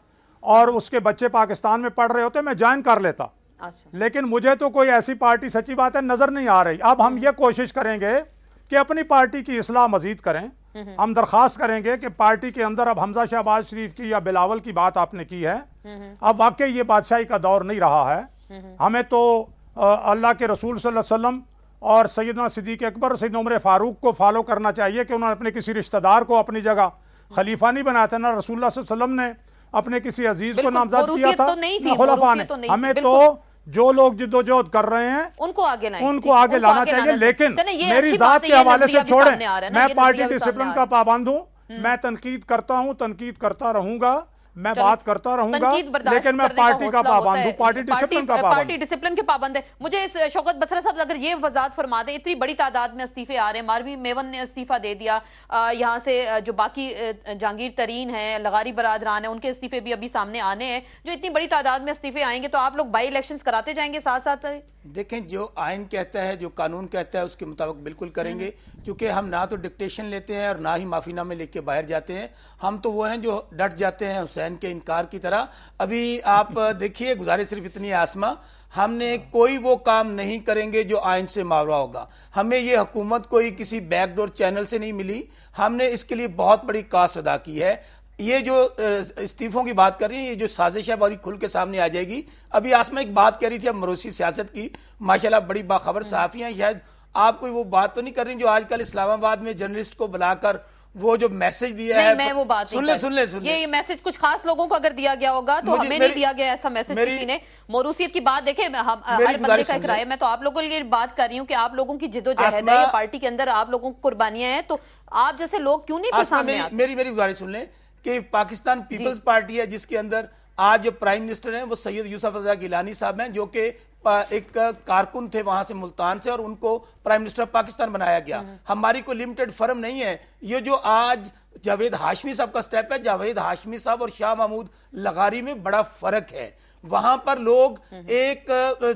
B: और उसके बच्चे पाकिस्तान में पढ़ रहे होते मैं ज्वाइन कर लेता अच्छा। लेकिन मुझे तो कोई ऐसी पार्टी सच्ची बात है नजर नहीं आ रही अब हम ये कोशिश करेंगे कि अपनी पार्टी की असलाह मजीद करें हम्म, हम्म। हम दरखास्त करेंगे कि पार्टी के अंदर अब हमजा शहबाज शरीफ की या बिलावल की बात आपने की है हम्म, अब वाकई ये बादशाही का दौर नहीं रहा है हमें तो अल्लाह के रसूल सल्लल्लाहु अलैहि वसल्लम और सैदना सिद्दीक अकबर सैद उमर फारूक को फॉलो करना चाहिए कि उन्होंने अपने किसी रिश्तेदार को अपनी जगह खलीफा नहीं बनाया था ना रसूल वसलम ने अपने किसी अजीज को नामजद किया था तो खुलाफा ने तो हमें तो जो लोग जिद्दोजहद कर रहे हैं
C: उनको आगे उनको आगे लाना चाहिए लेकिन मेरी जात के हवाले से छोड़ें मैं पार्टी डिसिप्लिन का
B: पाबंद हूं मैं तनकीद करता हूं तनकीद करता रहूंगा मैं बात करता रहूंगा लेकिन मैं पार्टी का पाबंद हूँ पार्टी डिसिप्लिन का पार्टी
C: डिसिप्लिन के पाबंद है मुझे शौकत बसरा साहब अगर ये वजात फरमा दे इतनी बड़ी तादाद में इस्तीफे आ रहे हैं मारवी मेवन ने इस्तीफा दे दिया यहाँ से जो बाकी जहांगीर तरीन है लगारी बरादरान है उनके इस्तीफे भी अभी सामने आने हैं जो इतनी बड़ी तादाद में इस्तीफे आएंगे तो आप लोग बाई इलेक्शन कराते जाएंगे साथ साथ
D: देखें जो आयन कहता है जो कानून कहता है उसके मुताबिक बिल्कुल करेंगे हम्म। क्योंकि हम ना तो डिक्टेशन लेते हैं और ना ही माफीनामे लेके बाहर जाते हैं हम तो वो हैं जो डट जाते हैं हुसैन के इनकार की तरह अभी आप देखिए गुजारिश सिर्फ इतनी आसमा हमने कोई वो काम नहीं करेंगे जो आयन से मावरा होगा हमें ये हुकूमत कोई किसी बैकडोर चैनल से नहीं मिली हमने इसके लिए बहुत बड़ी कास्ट अदा की है ये जो इस्तीफों की बात कर रही है ये जो साजिश है बड़ी खुल के सामने आ जाएगी अभी आसमा एक बात कह रही थी अब मरोसी सियासत की माशाल्लाह बड़ी बाखबर सहाफ़ी हैं शायद आप कोई वो बात तो नहीं कर रही जो आजकल इस्लामाबाद में जर्नलिस्ट को बुलाकर वो जो मैसेज दिया नहीं, है मैं वो बात सुन ले सुन ले सुन ले ये
C: मैसेज कुछ खास लोगों को अगर दिया गया होगा तो हमें नहीं दिया गया ऐसा मैसेज किसी ने मोरूसियत की बात देखे हम हर बंदे का किराया मैं तो आप लोगों के लिए बात कर रही हूँ कि आप लोगों की जिदोजहद है पार्टी के अंदर आप लोगों की कुर्बानियां हैं तो आप जैसे लोग क्यों नहीं सामने
D: मेरी मेरी गुजारिश सुन लें कि पाकिस्तान पीपल्स पार्टी है जिसके अंदर आज जो प्राइम मिनिस्टर हैं वो सैयद यूसुफ रजा गिलानी साहब हैं जो कि एक कारकुन थे वहां से मुल्तान से और उनको प्राइम मिनिस्टर ऑफ पाकिस्तान बनाया गया हम्म। हमारी कोई लिमिटेड फर्म नहीं है ये जो आज जावेद हाशमी साहब का स्टेप है जावेद हाशमी साहब और शाह महमूद लगारी में बड़ा फर्क है वहां पर लोग एक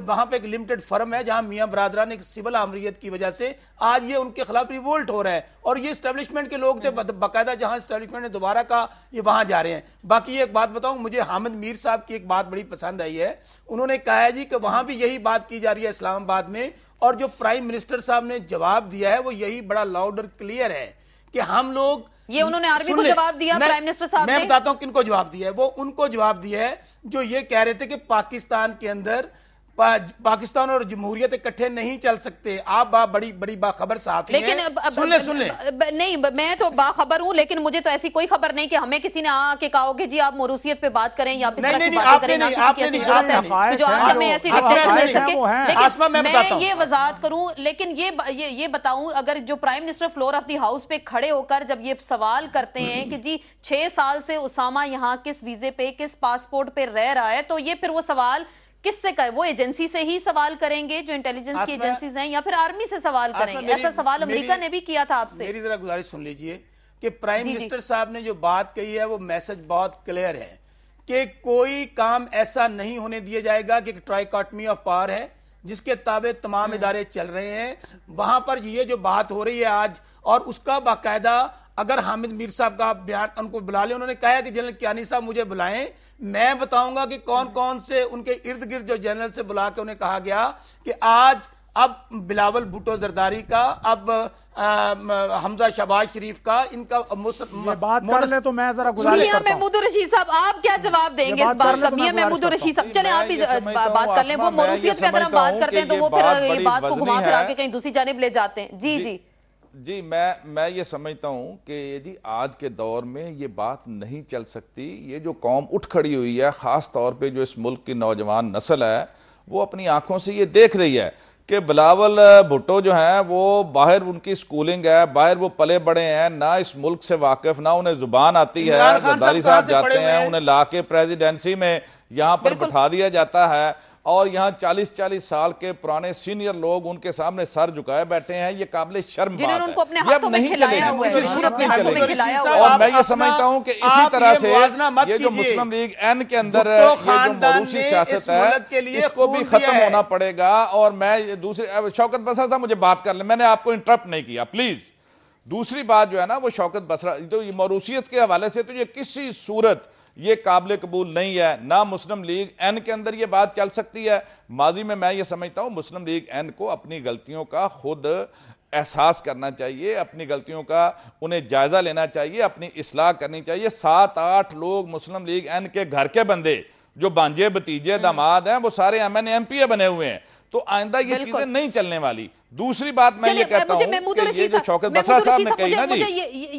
D: वहां पर एक लिमिटेड फर्म है जहां मियां बरदरान एक सिविल आमरीत की वजह से आज ये उनके खिलाफ रिवोल्ट हो रहा है और ये स्टेब्लिशमेंट के लोग थे बाकायदा जहां स्टेब्लिशमेंट ने दोबारा कहा ये वहां जा रहे हैं बाकी एक बात बताऊं मुझे हामिद मीर साहब की एक बात बड़ी पसंद आई है उन्होंने कहा है जी कि वहां भी यही बात की जा रही है इस्लामाबाद में और जो प्राइम मिनिस्टर साहब ने जवाब दिया है वो यही बड़ा लाउड और क्लियर है कि हम लोग ये उन्होंने आर्मी को जवाब दिया प्राइम मिनिस्टर साहब मैं बताता हूँ किनको जवाब दिया है वो उनको जवाब दिया है जो ये कह रहे थे कि पाकिस्तान के अंदर पाकिस्तान और जमहूरियत इकट्ठे नहीं चल सकते आप बा बड़ी बड़ी बाखबर साफ लेकिन सुन ले सुन ले
C: नहीं मैं तो बाखबर हूँ लेकिन मुझे तो ऐसी कोई खबर नहीं कि हमें किसी ने आके कहा कि जी आप मरूसियत पे बात करें या नहीं नहीं आपने नहीं आपने नहीं आपने मैं ये वजात करूँ लेकिन ये ये बताऊँ अगर जो prime minister floor of the house पे खड़े होकर जब ये सवाल करते हैं कि जी छह साल से उसामा यहाँ किस वीजे पे किस पासपोर्ट पे रह रहा है तो ये फिर वो सवाल किससे कर वो एजेंसी से ही सवाल करेंगे जो इंटेलिजेंस की एजेंसीज हैं या फिर आर्मी से सवाल करेंगे ऐसा सवाल अमेरिका ने भी किया था आपसे
D: मेरी जरा गुजारिश सुन लीजिए कि प्राइम मिनिस्टर साहब ने जो बात कही है वो मैसेज बहुत क्लियर है कि कोई काम ऐसा नहीं होने दिया जाएगा कि ट्राइकॉटमी ऑफ पावर है जिसके ताबे तमाम हम्म। इदारे चल रहे हैं वहां पर ये जो बात हो रही है आज और उसका बाकायदा अगर हामिद मीर साहब का बयान उनको बुला लें उन्होंने कहा कि जनरल कियानी साहब मुझे बुलाएं मैं बताऊंगा कि कौन कौन से उनके इर्द गिर्द जो जनरल से बुला के उन्हें कहा गया कि आज अब बिलावल भुट्टो जरदारी का अब आ, हमजा शबाज शरीफ का इनका बात कर ले तो मैं जरा गुजारिश महमूद
C: रशीद साहब आप क्या जवाब देंगे इस बात का तो मियां महमूद रशीद साहब चले आप ही बात कर लें वो मौरूसियत पे अगर हम बात करते हैं तो वो फिर ये बात को घुमा फिरा के कहीं दूसरी जानब ले जाते हैं जी जी
A: जी मैं मैं ये समझता हूं कि यदि आज के दौर में ये बात नहीं चल सकती ये जो कौम उठ खड़ी हुई है ख़ास तौर पे जो इस मुल्क की नौजवान नस्ल है वो अपनी आंखों से ये देख रही है कि बिलावल भुट्टो जो हैं वो बाहर उनकी स्कूलिंग है बाहर वो पले बड़े हैं ना इस मुल्क से वाकिफ ना उन्हें जुबान आती है साहब जाते हैं उन्हें ला के प्रेजिडेंसी में यहाँ पर बिठा दिया जाता है और यहाँ चालीस चालीस साल के पुराने सीनियर लोग उनके सामने सर झुकाए बैठे हैं ये काबिल शर्म बात है ये अब नहीं चलेगी और मैं ये समझता हूँ कि इसी तरह से ये जो मुस्लिम लीग एन के अंदर मरूसी सियासत है इसको भी खत्म होना पड़ेगा और मैं दूसरे शौकत बसरा साहब मुझे बात कर ले मैंने आपको इंटरप्ट नहीं किया प्लीज दूसरी बात जो है ना वो शौकत बसरा तो ये मरूसियत के हवाले से तो ये किसी सूरत ये काबिल कबूल नहीं है ना मुस्लिम लीग एन के अंदर ये बात चल सकती है माजी में मैं ये समझता हूँ मुस्लिम लीग एन को अपनी गलतियों का खुद एहसास करना चाहिए अपनी गलतियों का उन्हें जायज़ा लेना चाहिए अपनी इसलाह करनी चाहिए सात आठ लोग मुस्लिम लीग एन के घर के बंदे जो बांझे भतीजे दामाद हैं वो सारे M N M P A बने हुए हैं तो आइंदा ये चीजें नहीं चलने वाली दूसरी बात मैं ये कहता हूँ ये जो चौकत बसरा साहब ने कही ना जी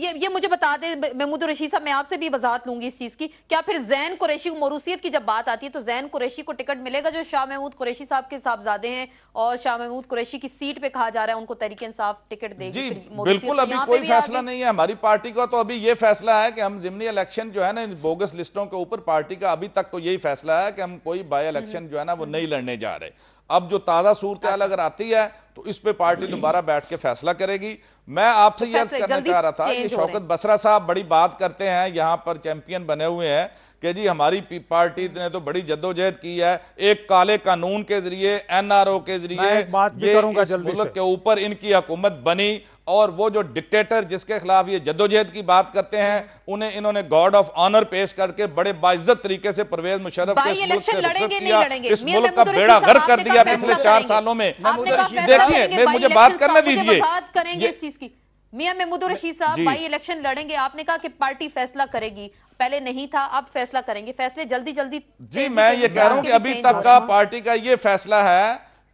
C: ये ये मुझे बता दे महमूद रशीद साहब मैं आपसे भी वजात लूंगी इस चीज की क्या फिर जैन कुरैशी मरूसीत की जब बात आती है तो जैन कुरैशी को टिकट मिलेगा जो शाह महमूद कुरैशी साहब के साहबजादे हैं और शाह महमूद कुरैशी की सीट पे कहा जा रहा है उनको तहरीक इंसाफ टिकट देगी बिल्कुल अभी कोई फैसला नहीं
A: है हमारी पार्टी का तो अभी ये फैसला है कि हम जिमनी इलेक्शन जो है ना बोगस लिस्टों के ऊपर पार्टी का अभी तक तो यही फैसला है कि हम कोई बाय इलेक्शन हम्म। जो है ना वो नहीं लड़ने जा रहे अब जो ताज़ा सूरत अगर अच्छा। आती है तो इस पे पार्टी दोबारा बैठ के फैसला करेगी मैं आपसे तो यह करना चाह रहा था कि शौकत बसरा साहब बड़ी बात करते हैं यहां पर चैंपियन बने हुए हैं कि जी हमारी पार्टी ने तो बड़ी जद्दोजहद की है एक काले कानून के जरिए एनआरओ के जरिए मुल्क के ऊपर इनकी हुकूमत बनी और वो जो डिक्टेटर जिसके खिलाफ ये जद्दोजहद की बात करते हैं उन्हें इन्होंने गॉड ऑफ ऑनर पेश करके बड़े बाइज्जत तरीके से परवेज मुशरफ के इस मुल्क से लड़ेंगे, किया इस मुल्क का बेड़ा गर्क कर दिया पिछले चार सालों में देखिए मुझे बात करने दीजिए
C: तो मियां महमूदो रशीद साहब भाई इलेक्शन लड़ेंगे आपने कहा कि पार्टी फैसला करेगी पहले नहीं था अब फैसला करेंगे फैसले जल्दी जल्दी जी मैं ये कह रहा हूं कि अभी तक का
A: पार्टी का ये फैसला है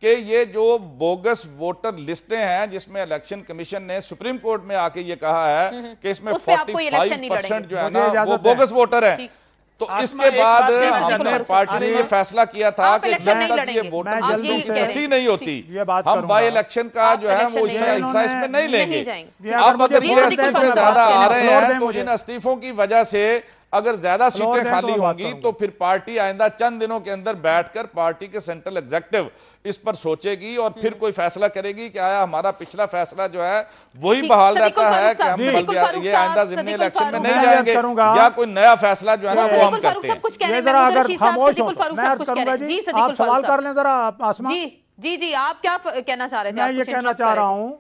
A: कि ये जो बोगस वोटर लिस्टें हैं जिसमें इलेक्शन कमीशन ने सुप्रीम कोर्ट में आके ये कहा है हम्म, हम्म। कि इसमें फोर्टी परसेंट जो है ना वो बोगस वोटर है तो इसके बाद हमने पार्टी ने यह फैसला किया था कि जब तक ये वोटर जल्दी नहीं होती हम बाई इलेक्शन का जो है वो इसमें हिस्सा इसमें नहीं लेंगे अब अगर ये इस्तीफे ज्यादा आ रहे हैं तो इन इस्तीफों की वजह से अगर ज्यादा सीटें तो खाली होंगी तो फिर पार्टी आइंदा चंद दिनों के अंदर बैठकर पार्टी के सेंट्रल एग्जेक्टिव इस पर सोचेगी और हम्म। फिर कोई फैसला करेगी कि आया हमारा पिछला फैसला जो है वही बहाल रहता है कि हम ये आइंदा जिमनी इलेक्शन में नहीं जाएंगे या कोई नया फैसला जो है ना वो हम करते हैं जरा अगर खामोश
C: हो तो जी आप सवाल कर लें जरा आसमान जी जी जी आप क्या कहना चाह रहे थे मैं ये कहना चाह रहा हूँ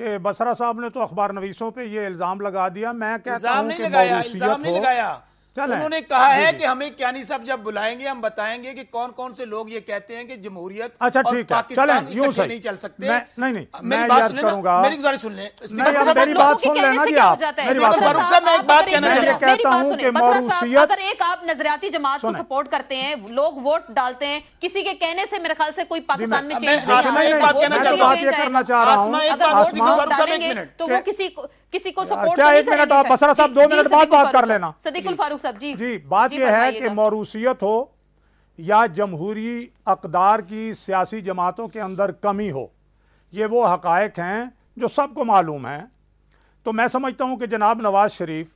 B: कि बसरा साहब ने तो अखबार नवीसों पे ये इल्जाम लगा दिया मैं कहता हूँ उन्होंने कहा हाँ, है कि
D: हमें क्यानी साहब जब बुलाएंगे हम बताएंगे कि कौन कौन से लोग ये कहते हैं कि जमहूरियत अच्छा, और पाकिस्तान नहीं चल सकते मैं,
B: नहीं नहीं बात मेरी सुन मेरी बात तो सुन लेना जी आप फारूक साहब मैं एक बात तो कहना चाहता कि मौरूसियत अगर
C: एक आप नजरियाती जमात को सपोर्ट करते हैं लोग वोट डालते हैं किसी के कहने से मेरे ख्याल से कोई पाकिस्तान में चेंज नहीं करना चाह रहा हूँ तो वो किसी किसी को सपोर्ट क्या तो एक मिनट आप असरा साहब दो मिनट बाद बात कर लेना सदीकुल फारूक साहब जी
B: जी बात यह है कि मौरूसियत हो या जमहूरी अकदार की सियासी जमातों के अंदर कमी हो ये वो हकायक हैं जो सबको मालूम हैं तो मैं समझता हूं कि जनाब नवाज शरीफ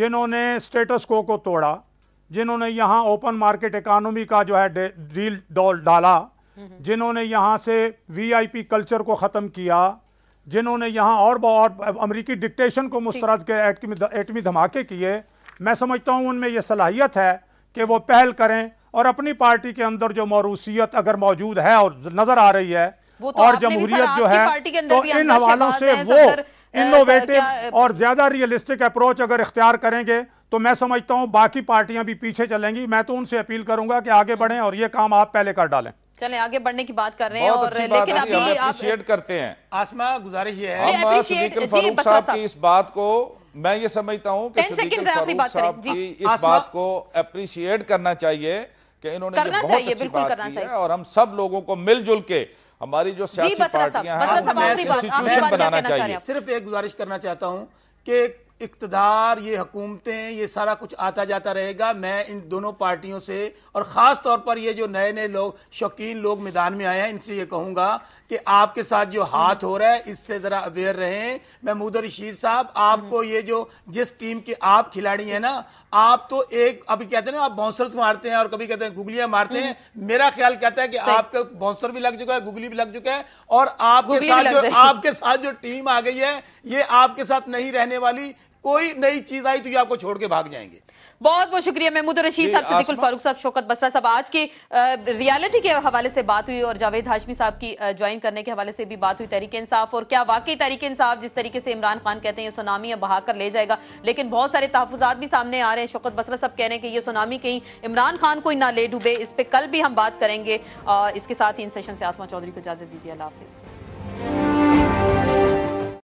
B: जिन्होंने स्टेटस को को तोड़ा जिन्होंने यहाँ ओपन मार्केट इकानमी का जो है डील डाला हम्म, हम्म। जिन्होंने यहाँ से वीआईपी कल्चर को ख़त्म किया जिन्होंने यहाँ और और अमरीकी डिक्टेशन को मुस्तरद के एटमी धमाके किए मैं समझता हूँ उनमें यह सलाहियत है कि वो पहल करें और अपनी पार्टी के अंदर जो मौरूसीत अगर मौजूद है और नजर आ रही है तो और जमहूरियत जो है तो इन हवालों से वो इनोवेटिव और ज्यादा रियलिस्टिक अप्रोच अगर इख्तियार करेंगे तो मैं समझता हूं बाकी पार्टियां भी पीछे चलेंगी मैं तो उनसे अपील करूंगा कि आगे बढ़ें और ये काम आप पहले कर डालें
C: चले आगे बढ़ने की बात कर रहे हैं और लेकिन अभी अप्रिशिएट
A: करते हैं
D: आसमा
C: गुजारिश ये है हम सदीकल फारूक साहब की
A: इस बात को मैं ये समझता हूँ कि सदीकल फारूक साहब की इस बात को अप्रिशिएट करना चाहिए कि इन्होंने ये बहुत अच्छी बात की है और हम सब लोगों को मिलजुल के हमारी जो सियासी
D: पार्टियां हैं सिचुएशन बनाना चाहिए सिर्फ एक गुजारिश करना चाहता हूँ कि इकतदार ये हकूमतें ये सारा कुछ आता जाता रहेगा मैं इन दोनों पार्टियों से और ख़ास तौर पर ये जो नए नए लोग शौकीन लोग मैदान में आए हैं इनसे ये कहूँगा कि आपके साथ जो हाथ हो रहा है इससे ज़रा अवेयर रहें महमूद रशीद साहब आपको ये जो जिस टीम के आप खिलाड़ी हैं ना आप तो एक अभी कहते हैं ना आप बाउंसर्स मारते हैं और कभी कहते हैं गुगलियाँ मारते हैं हम्म। मेरा ख्याल कहता है कि आपका बाउंसर भी लग चुका है गुगली भी लग चुका है और आपके साथ जो आपके साथ जो टीम आ गई है ये आपके साथ नहीं रहने वाली कोई नई चीज आई तो ये आपको छोड़ के भाग जाएंगे
C: बहुत बहुत शुक्रिया महमूद तो रशीद साहब सिद्दीकुल फारूक साहब शोकत बसरा साहब आज के रियलिटी के हवाले से बात हुई और जावेद हाशमी साहब की ज्वाइन करने के हवाले से भी बात हुई तहरीक इंसाफ और क्या वाकई तरीके इंसाफ जिस तरीके से इमरान खान कहते हैं ये सुनामी अब बहाकर ले जाएगा लेकिन बहुत सारे तहफात भी सामने आ रहे हैं शोकत बसरा साहब कह रहे हैं कि ये सुनामी कहीं इमरान खान को ना ले डूबे इस पर कल भी हम बात करेंगे इसके साथ ही इन सेशन से आसमा चौधरी को इजाजत दीजिए अल्लाह हाफिज़